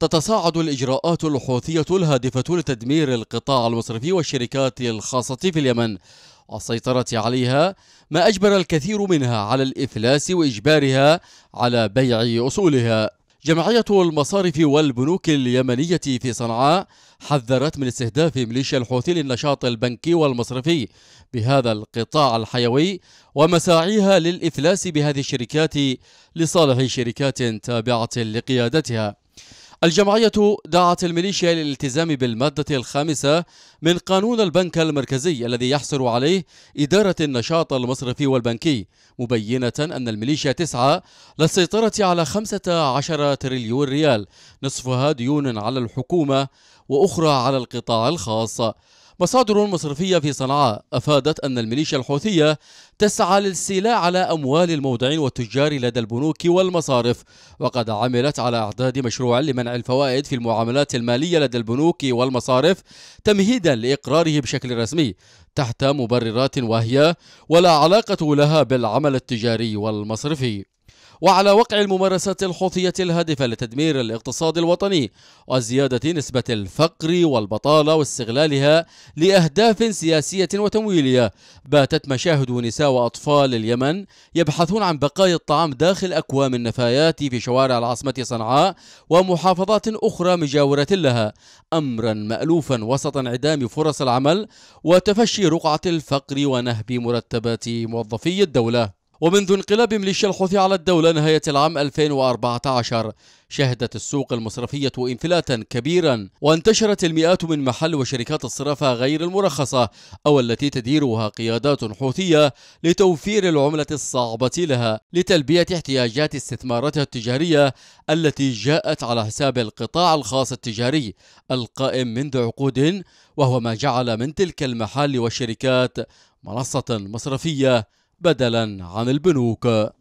تتصاعد الإجراءات الحوثية الهادفة لتدمير القطاع المصرفي والشركات الخاصة في اليمن والسيطرة عليها ما أجبر الكثير منها على الإفلاس وإجبارها على بيع أصولها جمعية المصارف والبنوك اليمنية في صنعاء حذرت من استهداف ميليشيا الحوثي للنشاط البنكي والمصرفي بهذا القطاع الحيوي ومساعيها للإفلاس بهذه الشركات لصالح شركات تابعة لقيادتها الجمعية دعت الميليشيا للالتزام بالمادة الخامسة من قانون البنك المركزي الذي يحصر عليه إدارة النشاط المصرفي والبنكي مبينة أن الميليشيا تسعى للسيطرة على 15 تريليون ريال نصفها ديون على الحكومة وأخرى على القطاع الخاص مصادر مصرفية في صنعاء أفادت أن الميليشيا الحوثية تسعى للسيلة على أموال المودعين والتجار لدى البنوك والمصارف وقد عملت على إعداد مشروع لمنع الفوائد في المعاملات المالية لدى البنوك والمصارف تمهيدا لإقراره بشكل رسمي تحت مبررات واهية ولا علاقة لها بالعمل التجاري والمصرفي وعلى وقع الممارسات الحوثية الهادفة لتدمير الاقتصاد الوطني وزيادة نسبة الفقر والبطالة واستغلالها لأهداف سياسية وتمويلية باتت مشاهد نساء وأطفال اليمن يبحثون عن بقايا الطعام داخل أكوام النفايات في شوارع العاصمة صنعاء ومحافظات أخرى مجاورة لها أمرا مألوفا وسط انعدام فرص العمل وتفشي رقعة الفقر ونهب مرتبات موظفي الدولة ومنذ انقلاب ميليشيا الحوثي على الدولة نهاية العام 2014 شهدت السوق المصرفية انفلاتا كبيرا وانتشرت المئات من محل وشركات الصرافة غير المرخصة أو التي تديرها قيادات حوثية لتوفير العملة الصعبة لها لتلبية احتياجات استثماراتها التجارية التي جاءت على حساب القطاع الخاص التجاري القائم منذ عقود وهو ما جعل من تلك المحال والشركات منصة مصرفية بدلا عن البنوك